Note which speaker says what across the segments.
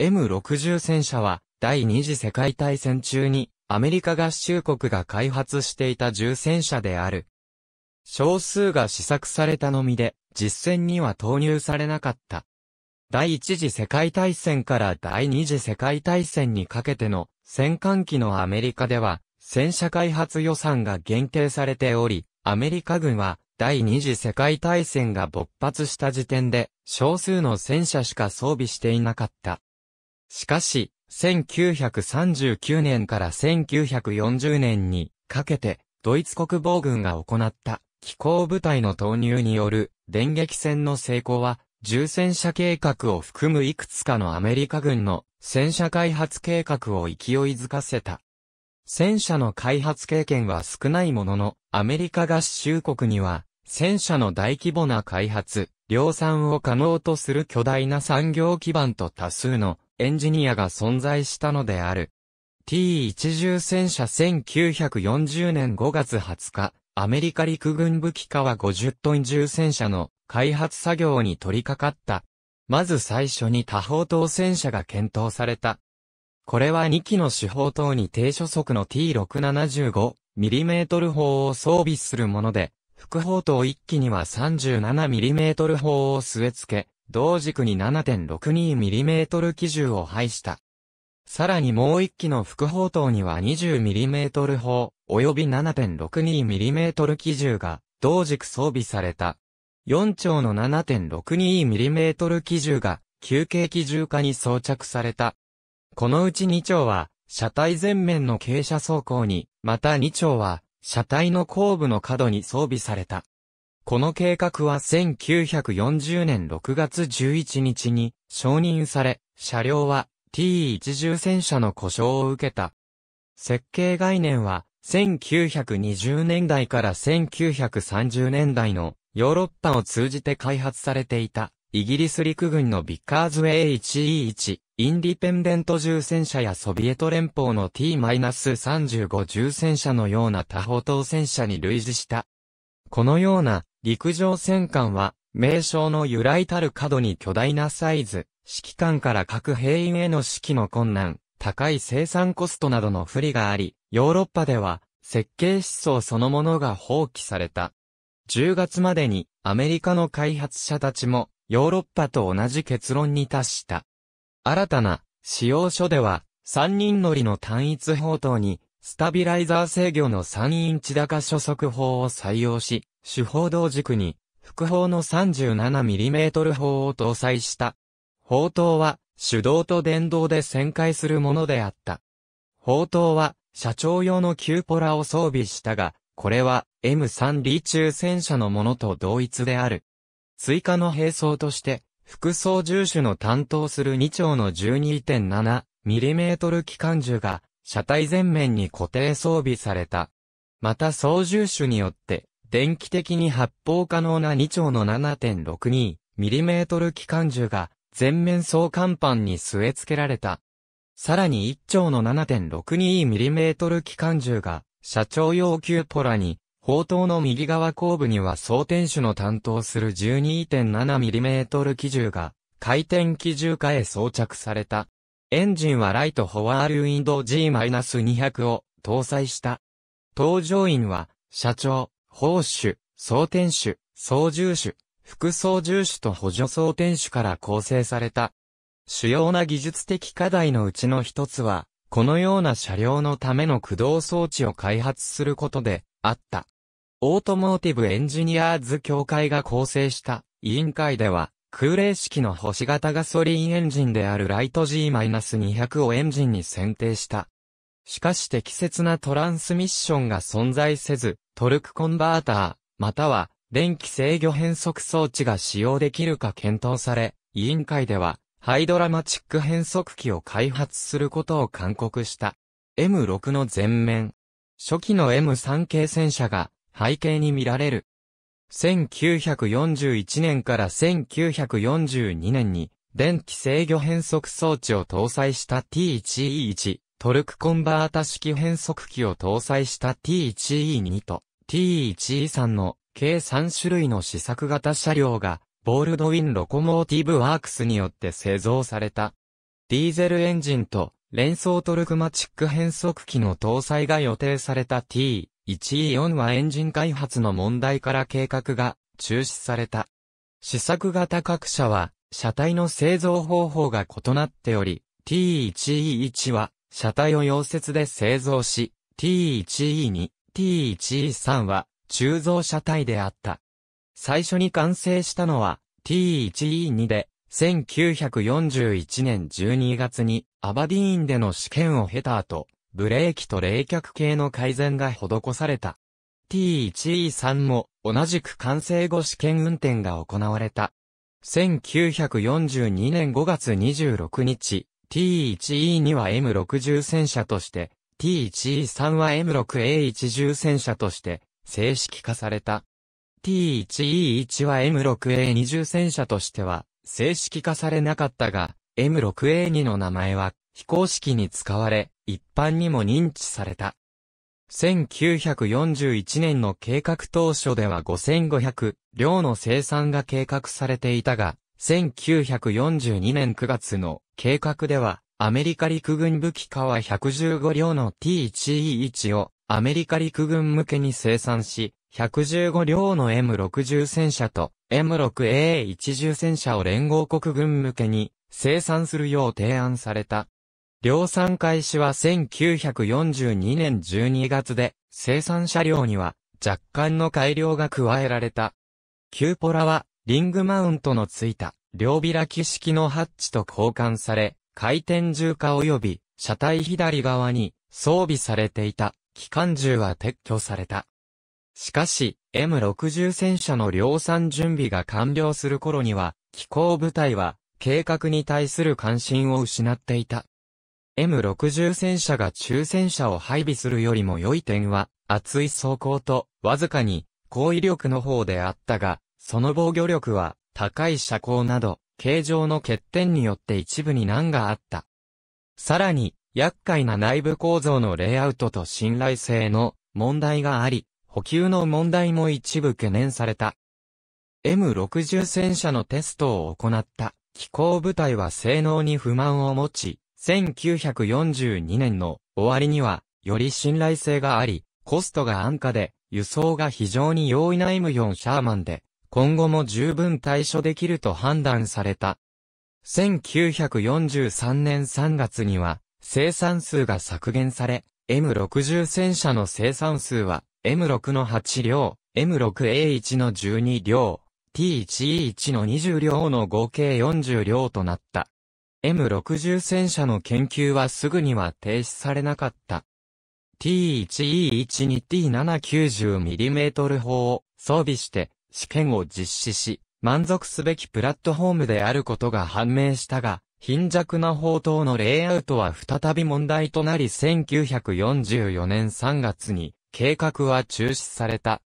Speaker 1: M60 戦車は、第二次世界大戦中に、アメリカ合衆国が開発していた重戦車である。少数が試作されたのみで、実戦には投入されなかった。第一次世界大戦から第二次世界大戦にかけての戦艦機のアメリカでは、戦車開発予算が限定されており、アメリカ軍は第二次世界大戦が勃発した時点で少数の戦車しか装備していなかった。しかし、1939年から1940年にかけて、ドイツ国防軍が行った機構部隊の投入による電撃戦の成功は、重戦車計画を含むいくつかのアメリカ軍の戦車開発計画を勢いづかせた。戦車の開発経験は少ないものの、アメリカ合衆国には、戦車の大規模な開発、量産を可能とする巨大な産業基盤と多数のエンジニアが存在したのである。T10 戦車1940年5月20日、アメリカ陸軍武器化は50トン重戦車の開発作業に取り掛かった。まず最初に多砲塔戦車が検討された。これは2機の主砲塔に低初速の T675mm 砲を装備するもので、副砲塔1機には 37mm 砲を据え付け、同軸に 7.62mm 機銃を配した。さらにもう一機の副砲塔には 20mm 砲、及び 7.62mm 機銃が、同軸装備された。4丁の 7.62mm 機銃が、休憩機銃化に装着された。このうち2丁は、車体前面の傾斜走行に、また2丁は、車体の後部の角に装備された。この計画は1940年6月11日に承認され、車両は T10 戦車の故障を受けた。設計概念は1920年代から1930年代のヨーロッパを通じて開発されていたイギリス陸軍のビッカーズ A1E1、インディペンデント重戦車やソビエト連邦の T-35 重戦車のような多砲塔戦車に類似した。このような陸上戦艦は、名称の由来たる角に巨大なサイズ、指揮官から各兵員への指揮の困難、高い生産コストなどの不利があり、ヨーロッパでは、設計思想そのものが放棄された。10月までに、アメリカの開発者たちも、ヨーロッパと同じ結論に達した。新たな、使用書では、3人乗りの単一砲塔に、スタビライザー制御の3インチ高初速砲を採用し、主砲同軸に、副砲の 37mm 砲を搭載した。砲塔は、手動と電動で旋回するものであった。砲塔は、社長用のキューポラを装備したが、これは M3 リー中戦車のものと同一である。追加の兵装として、副操縦手の担当する2丁の 12.7mm 機関銃が車体前面に固定装備された。また操縦手によって、電気的に発砲可能な2丁の 7.62mm 機関銃が全面総看板に据え付けられた。さらに1丁の 7.62mm 機関銃が社長要求ポラに砲塔の右側後部には装填手の担当する 12.7mm 機銃が回転機銃化へ装着された。エンジンはライトホワールウィンド G-200 を搭載した。搭乗員は、社長、砲手、装填手、操縦手、副操縦手と補助装填手から構成された。主要な技術的課題のうちの一つは、このような車両のための駆動装置を開発することで、あった。オートモーティブエンジニアーズ協会が構成した委員会では、空冷式の星型ガソリンエンジンであるライト G-200 をエンジンに選定した。しかし適切なトランスミッションが存在せず、トルクコンバーター、または電気制御変速装置が使用できるか検討され、委員会では、ハイドラマチック変速機を開発することを勧告した。M6 の前面。初期の M3 系戦車が背景に見られる1941年から1942年に、電気制御変速装置を搭載した T1E1、トルクコンバータ式変速機を搭載した T1E2 と T1E3 の計3種類の試作型車両が、ボールドウィン・ロコモーティブ・ワークスによって製造された。ディーゼルエンジンと連想トルクマチック変速機の搭載が予定された T、1E4 はエンジン開発の問題から計画が中止された。試作型各社は、車体の製造方法が異なっており、T1E1 は、車体を溶接で製造し、T1E2、T1E3 は、鋳造車体であった。最初に完成したのは、T1E2 で、1941年12月にアバディーンでの試験を経た後、ブレーキと冷却系の改善が施された。T1E3 も同じく完成後試験運転が行われた。1942年5月26日、T1E2 は M60 戦車として、T1E3 は m 6 a 1重戦車として正式化された。T1E1 は M6A20 戦車としては正式化されなかったが、M6A2 の名前は非公式に使われ、一般にも認知された。1941年の計画当初では5500両の生産が計画されていたが、1942年9月の計画では、アメリカ陸軍武器化は115両の T1E1 をアメリカ陸軍向けに生産し、115両の M60 戦車と M6A10 戦車を連合国軍向けに生産するよう提案された。量産開始は1942年12月で、生産車両には若干の改良が加えられた。キューポラは、リングマウントのついた、両開き式のハッチと交換され、回転重化及び、車体左側に装備されていた、機関銃は撤去された。しかし、M60 戦車の量産準備が完了する頃には、機構部隊は、計画に対する関心を失っていた。M60 戦車が中戦車を配備するよりも良い点は、厚い装甲と、わずかに、高威力の方であったが、その防御力は、高い車高など、形状の欠点によって一部に難があった。さらに、厄介な内部構造のレイアウトと信頼性の問題があり、補給の問題も一部懸念された。M60 戦車のテストを行った機構部隊は性能に不満を持ち、1942年の終わりには、より信頼性があり、コストが安価で、輸送が非常に容易な M4 シャーマンで、今後も十分対処できると判断された。1943年3月には、生産数が削減され、M60 戦車の生産数は、M6 の8両、M6A1 の12両、T1E1 の20両の合計40両となった。M60 戦車の研究はすぐには停止されなかった。T1E12T790mm 砲を装備して試験を実施し、満足すべきプラットフォームであることが判明したが、貧弱な砲塔のレイアウトは再び問題となり1944年3月に計画は中止された。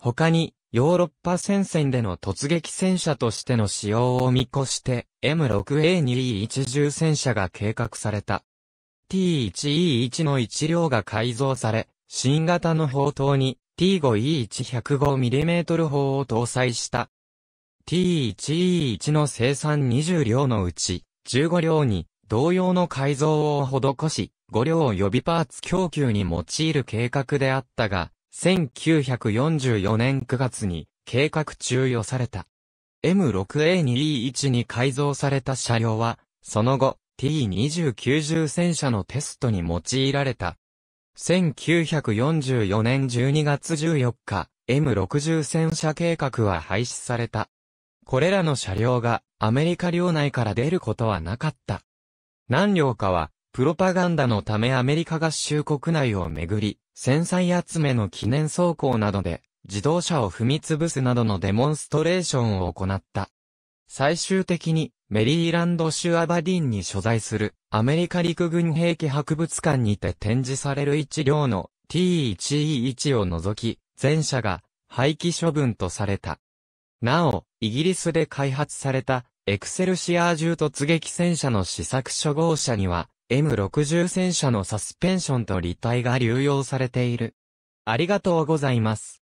Speaker 1: 他に、ヨーロッパ戦線での突撃戦車としての使用を見越して、M6A2E1 重戦車が計画された。T1E1 の1両が改造され、新型の砲塔に t 5 e 1 0 5 m m 砲を搭載した。T1E1 の生産20両のうち、15両に同様の改造を施し、5両を予備パーツ供給に用いる計画であったが、1944年9月に計画中予された。M6A2E1 に改造された車両は、その後、T2090 戦車のテストに用いられた。1944年12月14日、M60 戦車計画は廃止された。これらの車両がアメリカ領内から出ることはなかった。何両かは、プロパガンダのためアメリカ合衆国内をめぐり、戦災集めの記念走行などで自動車を踏み潰すなどのデモンストレーションを行った。最終的に、メリーランド州アバディンに所在するアメリカ陸軍兵器博物館にて展示される一両の T1E1 を除き、全車が廃棄処分とされた。なお、イギリスで開発されたエクセルシアー銃突撃戦車の試作初号車には M60 戦車のサスペンションと履体が流用されている。ありがとうございます。